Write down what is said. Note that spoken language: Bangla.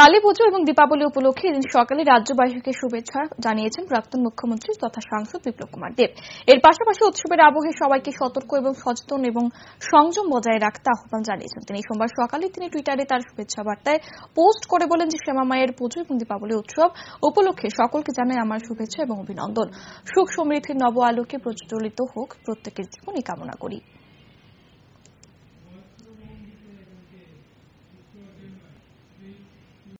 কালী পুজো এবং দীপাবলি উপলক্ষে এদিন সকালে রাজ্যবাসীকে শুভেচ্ছা জানিয়েছেন প্রাক্তন মুখ্যমন্ত্রী তথা সাংসদ বিপ্লব কুমার দেব এর পাশাপাশি উৎসবের আবহে সবাইকে সতর্ক এবং সচেতন এবং সংযম বজায় রাখতে আহ্বান জানিয়েছেন তিনি সোমবার সকালে তিনি টুইটারে তার শুভেচ্ছা বার্তায় পোস্ট করে বলেন যে শ্যামা মায়ের পুজো এবং দীপাবলি উৎসব উপলক্ষে সকলকে জানাই আমার শুভেচ্ছা এবং অভিনন্দন সুখ সমৃদ্ধির নব আলোকে প্রজ্বলিত হোক প্রত্যেকের জীবনই কামনা করি Thank you.